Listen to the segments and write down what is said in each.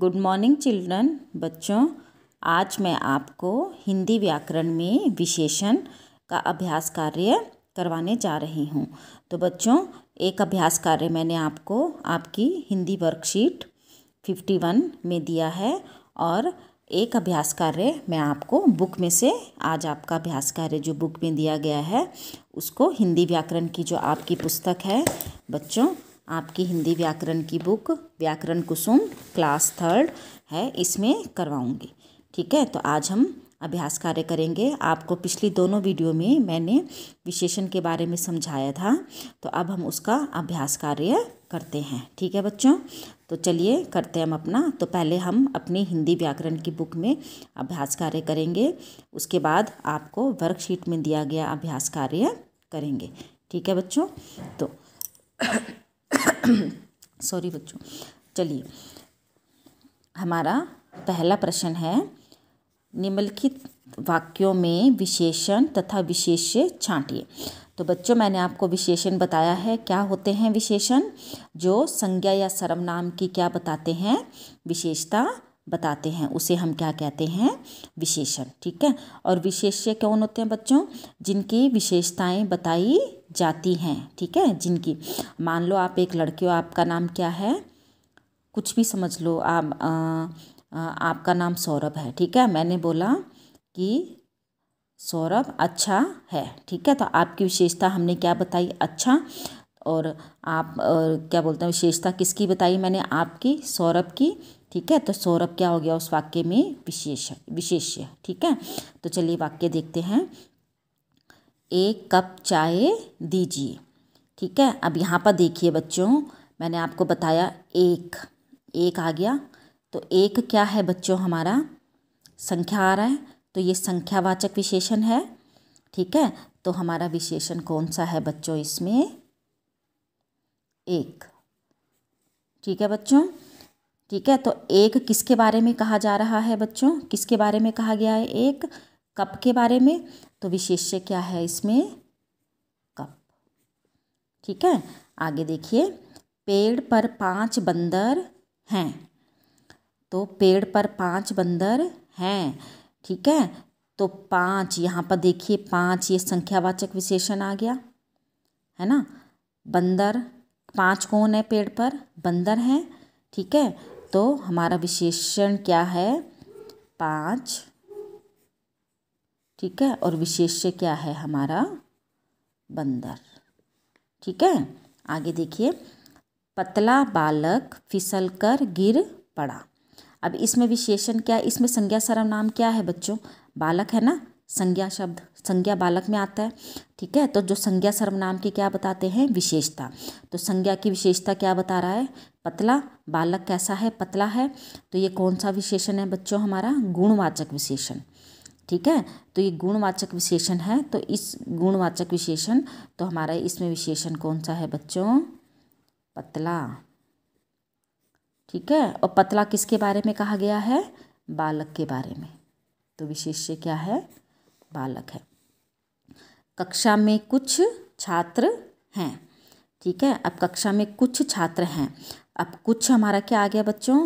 good morning children बच्चों आज मैं आपको हिंदी व्याकरण में विशेषण का अभ्यास कार्य करवाने जा रही हूँ तो बच्चों एक अभ्यास कार्य मैंने आपको आपकी हिंदी वर्कशीट फिफ्टी वन में दिया है और एक अभ्यास कार्य मैं आपको बुक में से आज आपका अभ्यास कार्य जो बुक में दिया गया है उसको हिंदी व्याकरण की जो आपकी पुस्तक है बच्चों आपकी हिंदी व्याकरण की बुक व्याकरण कुसुम क्लास थर्ड है इसमें करवाऊँगी ठीक है तो आज हम अभ्यास कार्य करेंगे आपको पिछली दोनों वीडियो में मैंने विशेषण के बारे में समझाया था तो अब हम उसका अभ्यास कार्य करते हैं ठीक है बच्चों तो चलिए करते हैं हम अपना तो पहले हम अपनी हिंदी व्याकरण की बुक में अभ्यास कार्य करेंगे उसके बाद आपको वर्कशीट में दिया गया अभ्यास कार्य करेंगे ठीक है बच्चों तो सॉरी बच्चों चलिए हमारा पहला प्रश्न है निम्नलिखित वाक्यों में विशेषण तथा विशेष्य छांटिए तो बच्चों मैंने आपको विशेषण बताया है क्या होते हैं विशेषण जो संज्ञा या सर्वनाम की क्या बताते हैं विशेषता बताते हैं उसे हम क्या कहते हैं विशेषण ठीक है और विशेष्य कौन होते हैं बच्चों जिनकी विशेषताएं बताई जाती हैं ठीक है जिनकी मान लो आप एक लड़के हो आपका नाम क्या है कुछ भी समझ लो आप आ, आ, आपका नाम सौरभ है ठीक है मैंने बोला कि सौरभ अच्छा है ठीक है तो आपकी विशेषता हमने क्या बताई अच्छा और आप और क्या बोलते हैं विशेषता किसकी बताई मैंने आपकी सौरभ की ठीक है तो सौरभ क्या हो गया उस वाक्य में विशेष विशेष्य ठीक है तो चलिए वाक्य देखते हैं एक कप चाय दीजिए ठीक है अब यहाँ पर देखिए बच्चों मैंने आपको बताया एक एक आ गया तो एक क्या है बच्चों हमारा संख्या आ रहा है तो ये संख्यावाचक विशेषण है ठीक है तो हमारा विशेषण कौन सा है बच्चों इसमें एक ठीक है बच्चों ठीक है तो एक किसके बारे में कहा जा रहा है बच्चों किसके बारे में कहा गया है एक कप के बारे में तो विशेष्य क्या है इसमें कप ठीक है आगे देखिए पेड़ पर पांच बंदर हैं तो पेड़ पर पांच बंदर हैं ठीक है तो पांच यहाँ पर देखिए पांच ये संख्यावाचक विशेषण आ गया है ना बंदर पांच कौन है पेड़ पर बंदर हैं ठीक है तो हमारा विशेषण क्या है पाँच ठीक है और विशेष्य क्या है हमारा बंदर ठीक है आगे देखिए पतला बालक फिसल कर गिर पड़ा अब इसमें विशेषण क्या है इसमें संज्ञा सर्वनाम क्या है बच्चों बालक है ना संज्ञा शब्द संज्ञा बालक में आता है ठीक है तो जो संज्ञा सर्वनाम की क्या बताते हैं विशेषता तो संज्ञा की विशेषता क्या बता रहा है पतला बालक कैसा है पतला है तो ये कौन सा विशेषण है बच्चों हमारा गुणवाचक विशेषण ठीक है तो ये गुणवाचक विशेषण है तो इस गुणवाचक विशेषण तो हमारा इसमें विशेषण कौन सा है बच्चों पतला ठीक है और पतला किसके बारे में कहा गया है बालक के बारे में तो विशेष्य क्या है बालक है कक्षा में कुछ छात्र हैं ठीक है अब कक्षा में कुछ छात्र हैं अब कुछ हमारा क्या आ गया बच्चों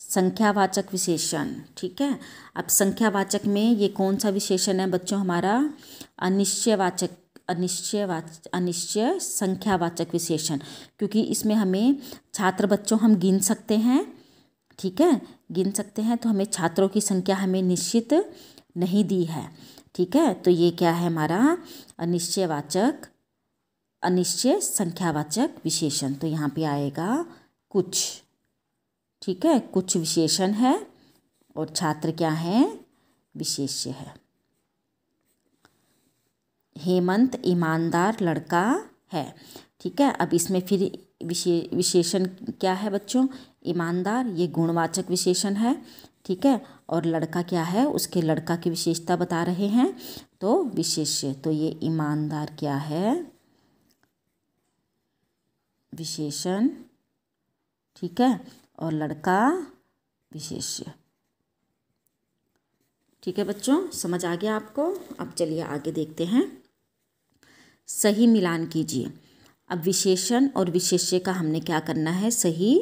संख्यावाचक विशेषण ठीक है अब संख्यावाचक में ये कौन सा विशेषण है बच्चों हमारा अनिश्चयवाचक अनिश्चयवाच अनिश्चय संख्यावाचक विशेषण क्योंकि इसमें हमें छात्र बच्चों हम गिन सकते हैं ठीक है गिन सकते हैं तो हमें छात्रों की संख्या हमें निश्चित नहीं दी है ठीक है तो ये क्या है हमारा अनिश्चयवाचक अनिश्चय संख्यावाचक विशेषण तो यहाँ पे आएगा कुछ ठीक है कुछ विशेषण है और छात्र क्या है विशेष्य है हेमंत ईमानदार लड़का है ठीक है अब इसमें फिर विशे विशेषण क्या है बच्चों ईमानदार ये गुणवाचक विशेषण है ठीक है और लड़का क्या है उसके लड़का की विशेषता बता रहे हैं तो विशेष्य तो ये ईमानदार क्या है विशेषण ठीक है और लड़का विशेष्य ठीक है बच्चों समझ आ गया आपको अब चलिए आगे देखते हैं सही मिलान कीजिए अब विशेषण और विशेष्य का हमने क्या करना है सही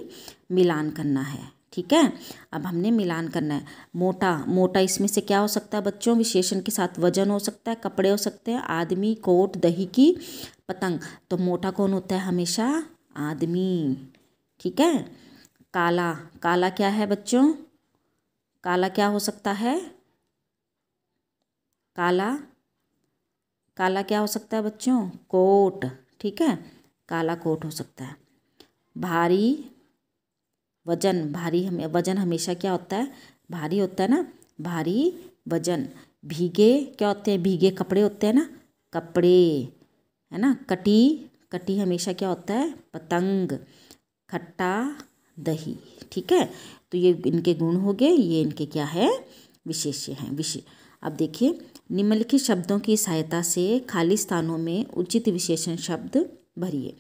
मिलान करना है ठीक है अब हमने मिलान करना है मोटा मोटा इसमें से क्या हो सकता है बच्चों विशेषण के साथ वजन हो सकता है कपड़े हो सकते हैं आदमी कोट दही की पतंग तो मोटा कौन होता है हमेशा आदमी ठीक है काला काला क्या है बच्चों काला क्या हो सकता है काला काला क्या हो सकता है बच्चों कोट ठीक है काला कोट हो सकता है भारी वजन भारी हमें वजन हमेशा क्या होता है भारी होता है ना भारी वजन भीगे क्या होते हैं भीगे कपड़े होते हैं ना कपड़े है ना कटी कटी हमेशा क्या होता है पतंग खट्टा दही ठीक है तो ये इनके गुण हो गए ये इनके क्या है विशेष्य हैं विषय अब देखिए निम्नलिखित शब्दों की सहायता से खाली स्थानों में उचित विशेषण शब्द भरिए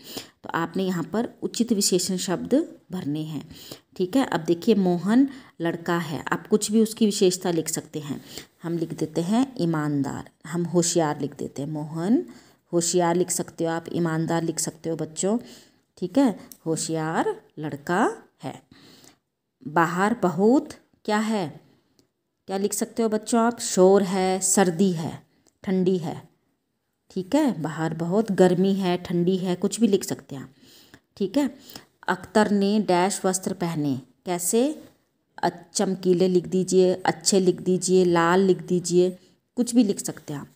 तो आपने यहाँ पर उचित विशेषण शब्द भरने हैं ठीक है अब देखिए मोहन लड़का है आप कुछ भी उसकी विशेषता लिख सकते हैं हम लिख देते हैं ईमानदार हम होशियार लिख देते हैं मोहन होशियार लिख सकते हो आप ईमानदार लिख सकते हो बच्चों ठीक है होशियार लड़का है बाहर बहुत क्या है क्या लिख सकते हो बच्चों आप शोर है सर्दी है ठंडी है ठीक है बाहर बहुत गर्मी है ठंडी है कुछ भी लिख सकते हैं ठीक है अख्तर ने डैश वस्त्र पहने कैसे चमकीले लिख दीजिए अच्छे लिख दीजिए लाल लिख दीजिए कुछ भी लिख सकते हैं आप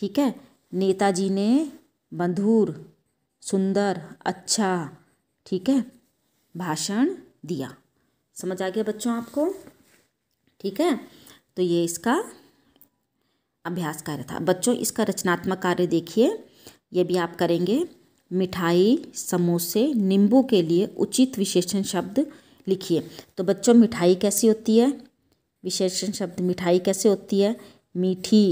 ठीक है नेताजी ने बंधूर सुंदर अच्छा ठीक है भाषण दिया समझ आ गया बच्चों आपको ठीक है तो ये इसका अभ्यास कार्य था बच्चों इसका रचनात्मक कार्य देखिए ये भी आप करेंगे मिठाई समोसे नींबू के लिए उचित विशेषण शब्द लिखिए तो बच्चों मिठाई कैसी होती है विशेषण शब्द मिठाई कैसे होती है मीठी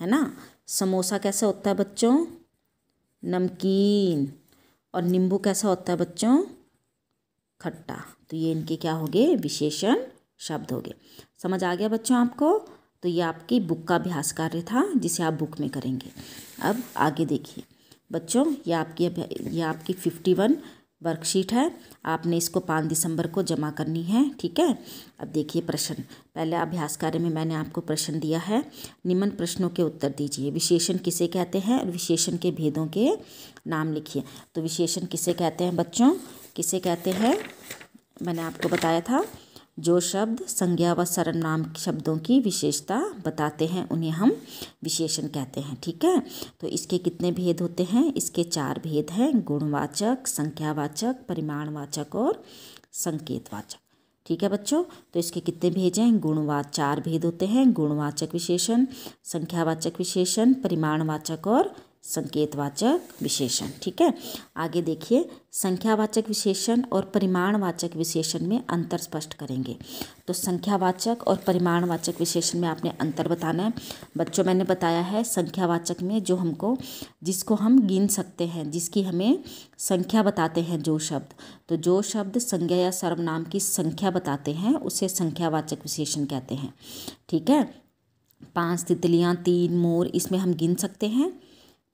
है ना समोसा कैसा होता है बच्चों नमकीन और नींबू कैसा होता है बच्चों खट्टा तो ये इनके क्या हो गए विशेषण शब्द हो गए समझ आ गया बच्चों आपको तो ये आपकी बुक का अभ्यास कार्य था जिसे आप बुक में करेंगे अब आगे देखिए बच्चों ये आपकी ये आपकी फिफ्टी वन वर्कशीट है आपने इसको पाँच दिसंबर को जमा करनी है ठीक है अब देखिए प्रश्न पहले अभ्यास कार्य में मैंने आपको प्रश्न दिया है निम्न प्रश्नों के उत्तर दीजिए विशेषण किसे कहते हैं और विशेषण के भेदों के नाम लिखिए तो विशेषण किसे कहते हैं बच्चों किसे कहते हैं मैंने आपको बताया था जो शब्द संज्ञा व सर्वनाम शब्दों की विशेषता बताते हैं उन्हें हम विशेषण कहते हैं ठीक है तो इसके कितने भेद होते हैं इसके चार भेद हैं गुणवाचक संख्यावाचक परिमाणवाचक और संकेतवाचक ठीक है बच्चों तो इसके कितने भेद हैं गुणवाच चार भेद होते हैं गुणवाचक विशेषण संख्यावाचक विशेषण परिमाणवाचक और संकेतवाचक विशेषण ठीक है आगे देखिए संख्यावाचक विशेषण और परिमाणवाचक विशेषण में अंतर स्पष्ट करेंगे तो संख्यावाचक और परिमाणवाचक विशेषण में आपने अंतर बताना है बच्चों मैंने बताया है संख्यावाचक में जो हमको जिसको हम गिन सकते हैं जिसकी हमें संख्या बताते हैं जो शब्द तो जो शब्द संज्ञा या सर्वनाम की संख्या बताते हैं उसे संख्यावाचक विशेषण कहते हैं ठीक है पाँच तितलियाँ तीन मोर इसमें हम गिन सकते हैं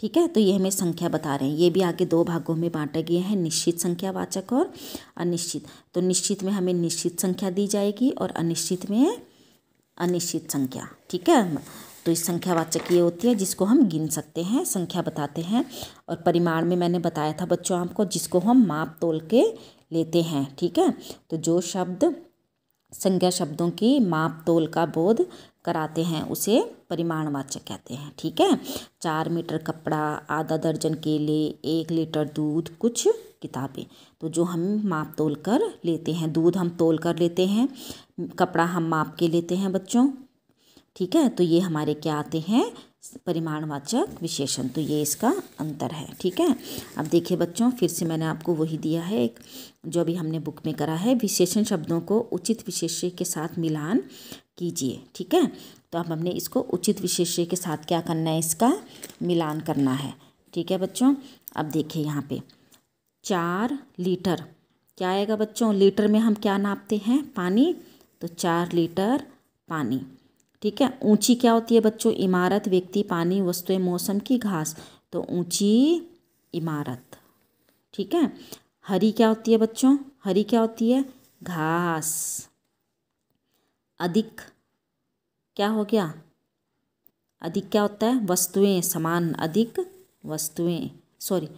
ठीक है तो ये हमें संख्या बता रहे हैं ये भी आगे दो भागों में बांटा गया है निश्चित संख्यावाचक और अनिश्चित तो निश्चित में हमें निश्चित संख्या दी जाएगी और अनिश्चित में अनिश्चित संख्या ठीक है तो इस संख्यावाचक ये होती है जिसको हम गिन सकते हैं संख्या बताते हैं और परिमाण में मैंने बताया था बच्चों आपको जिसको हम माप तोल के लेते हैं ठीक है तो जो शब्द संज्ञा शब्दों की माप तोल का बोध कराते हैं उसे परिमाणवाचक कहते हैं ठीक है चार मीटर कपड़ा आधा दर्जन केले एक लीटर दूध कुछ किताबें तो जो हम माप तोल कर लेते हैं दूध हम तोल कर लेते हैं कपड़ा हम माप के लेते हैं बच्चों ठीक है तो ये हमारे क्या आते हैं परिमाणवाचक विशेषण तो ये इसका अंतर है ठीक है अब देखिए बच्चों फिर से मैंने आपको वही दिया है एक जो अभी हमने बुक में करा है विशेषण शब्दों को उचित विशेष्य के साथ मिलान कीजिए ठीक है तो अब हमने इसको उचित विशेष्य के साथ क्या करना है इसका मिलान करना है ठीक है बच्चों अब देखिए यहाँ पे चार लीटर क्या आएगा बच्चों लीटर में हम क्या नापते हैं पानी तो चार लीटर पानी ठीक है ऊंची क्या होती है बच्चों इमारत व्यक्ति पानी वस्तुएं मौसम की घास तो ऊंची इमारत ठीक है हरी क्या होती है बच्चों हरी क्या होती है घास अधिक क्या हो गया अधिक क्या होता है वस्तुएं समान अधिक वस्तुएं सॉरी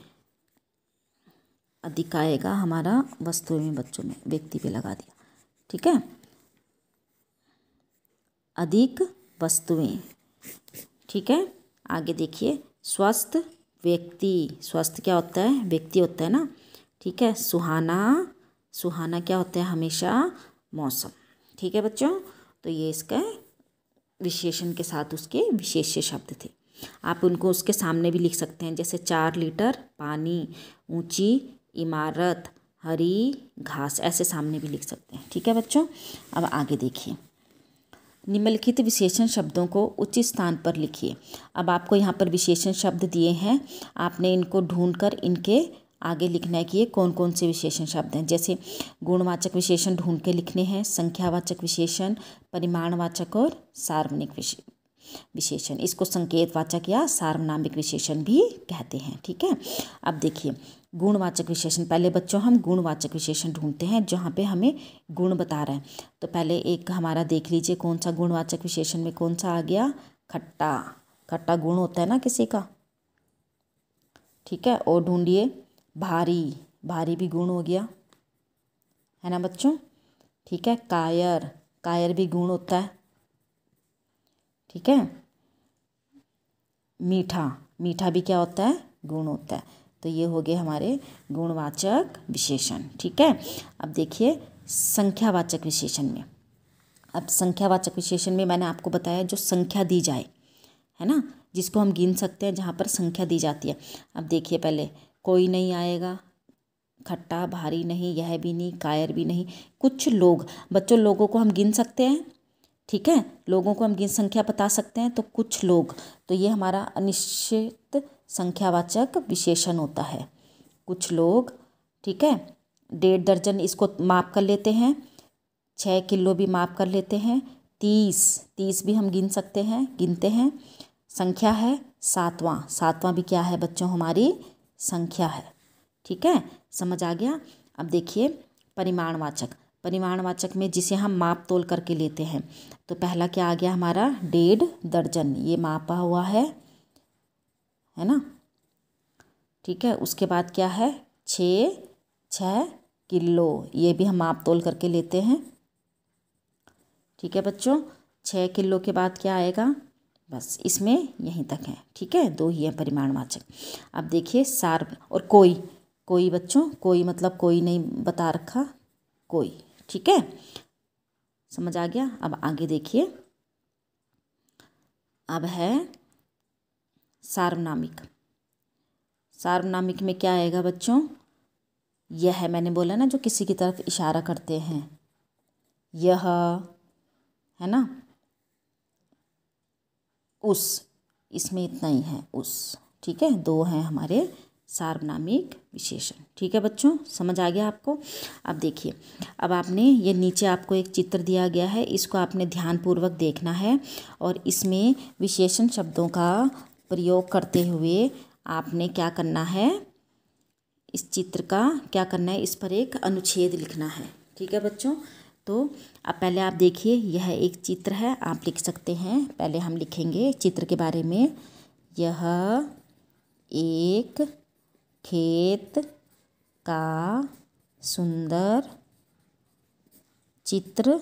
अधिक आएगा हमारा वस्तुएं बच्चों में व्यक्ति पे लगा दिया ठीक है अधिक वस्तुएं ठीक है आगे देखिए स्वस्थ व्यक्ति स्वस्थ क्या होता है व्यक्ति होता है ना ठीक है सुहाना सुहाना क्या होता है हमेशा मौसम ठीक है बच्चों तो ये इसका विशेषण के साथ उसके विशेष शब्द थे आप उनको उसके सामने भी लिख सकते हैं जैसे चार लीटर पानी ऊंची इमारत हरी घास ऐसे सामने भी लिख सकते हैं ठीक है बच्चों अब आगे देखिए निम्नलिखित विशेषण शब्दों को उचित स्थान पर लिखिए अब आपको यहाँ पर विशेषण शब्द दिए हैं आपने इनको ढूंढकर इनके आगे लिखना है कि ये कौन कौन से विशेषण शब्द हैं जैसे गुणवाचक विशेषण ढूंढ के लिखने हैं संख्यावाचक विशेषण परिमाणवाचक और सार्वनिक विशेषण इसको संकेतवाचक या सार्वनामिक विशेषण भी कहते हैं ठीक है अब देखिए गुणवाचक विशेषण पहले बच्चों हम गुणवाचक विशेषण ढूंढते हैं जहाँ पे हमें गुण बता रहे हैं तो पहले एक हमारा देख लीजिए कौन सा गुणवाचक विशेषण में कौन सा आ गया खट्टा खट्टा गुण होता है ना किसी का ठीक है और ढूंढिए भारी भारी भी गुण हो गया है ना बच्चों ठीक है कायर कायर भी गुण होता है ठीक है मीठा मीठा भी क्या होता है गुण होता है तो ये हो गए हमारे गुणवाचक विशेषण ठीक है अब देखिए संख्यावाचक विशेषण में अब संख्यावाचक विशेषण में मैंने आपको बताया जो संख्या दी जाए है ना जिसको हम गिन सकते हैं जहाँ पर संख्या दी जाती है अब देखिए पहले कोई नहीं आएगा खट्टा भारी नहीं यह भी नहीं कायर भी नहीं कुछ लोग बच्चों लोगों को हम गिन सकते हैं ठीक है लोगों को हम गिन संख्या बता सकते हैं तो कुछ लोग तो ये हमारा अनिश्चित संख्यावाचक विशेषण होता है कुछ लोग ठीक है डेढ़ दर्जन इसको माप कर लेते हैं छः किलो भी माप कर लेते हैं तीस तीस भी हम गिन सकते हैं गिनते हैं संख्या है सातवां सातवां भी क्या है बच्चों हमारी संख्या है ठीक है समझ आ गया अब देखिए परिमाणवाचक परिमाणवाचक में जिसे हम माप तोल करके लेते हैं तो पहला क्या आ गया हमारा डेढ़ दर्जन ये मापा हुआ है है ना ठीक है उसके बाद क्या है छ छः किलो ये भी हम आप तोल करके लेते हैं ठीक है बच्चों छः किलो के बाद क्या आएगा बस इसमें यहीं तक है ठीक है दो ही है परिमाणवाचक अब देखिए सार और कोई कोई बच्चों कोई मतलब कोई नहीं बता रखा कोई ठीक है समझ आ गया अब आगे देखिए अब है सार्वनामिक सार्वनामिक में क्या आएगा बच्चों यह है मैंने बोला ना जो किसी की तरफ इशारा करते हैं यह है ना उस इसमें इतना ही है उस ठीक है दो हैं हमारे सार्वनामिक विशेषण ठीक है बच्चों समझ आ गया आपको अब देखिए अब आपने ये नीचे आपको एक चित्र दिया गया है इसको आपने ध्यानपूर्वक देखना है और इसमें विशेषण शब्दों का प्रयोग करते हुए आपने क्या करना है इस चित्र का क्या करना है इस पर एक अनुच्छेद लिखना है ठीक है बच्चों तो अब पहले आप देखिए यह एक चित्र है आप लिख सकते हैं पहले हम लिखेंगे चित्र के बारे में यह एक खेत का सुंदर चित्र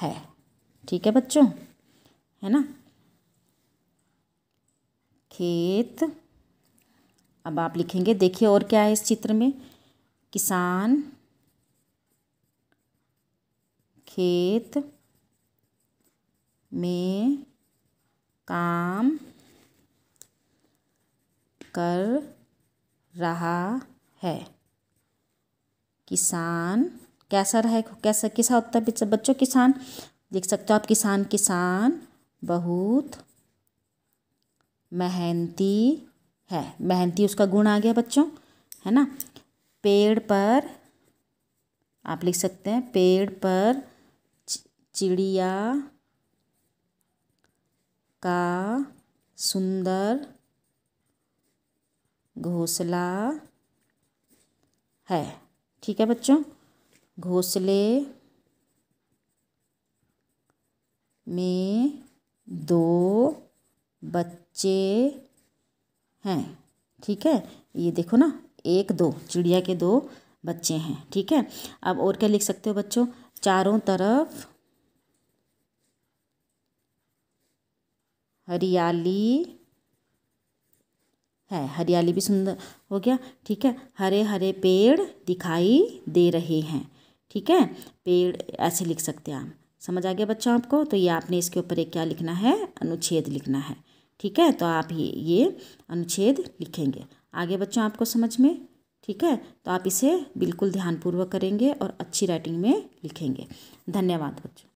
है ठीक है बच्चों है ना खेत अब आप लिखेंगे देखिए और क्या है इस चित्र में किसान खेत में काम कर रहा है किसान कैसा रहे कैसा किसा होता है बच्चों किसान देख सकते हो आप किसान किसान बहुत मेहनती है मेहनती उसका गुण आ गया बच्चों है ना पेड़ पर आप लिख सकते हैं पेड़ पर चिड़िया का सुंदर घोंसला है ठीक है बच्चों घोंसले में दो बच्चे हैं ठीक है ये देखो ना एक दो चिड़िया के दो बच्चे हैं ठीक है अब और क्या लिख सकते हो बच्चों चारों तरफ हरियाली है हरियाली भी सुंदर हो गया ठीक है हरे हरे पेड़ दिखाई दे रहे हैं ठीक है पेड़ ऐसे लिख सकते हैं आप समझ आ गया बच्चों आपको तो ये आपने इसके ऊपर एक क्या लिखना है अनुच्छेद लिखना है ठीक है तो आप ये ये अनुच्छेद लिखेंगे आगे बच्चों आपको समझ में ठीक है तो आप इसे बिल्कुल ध्यानपूर्वक करेंगे और अच्छी राइटिंग में लिखेंगे धन्यवाद बच्चों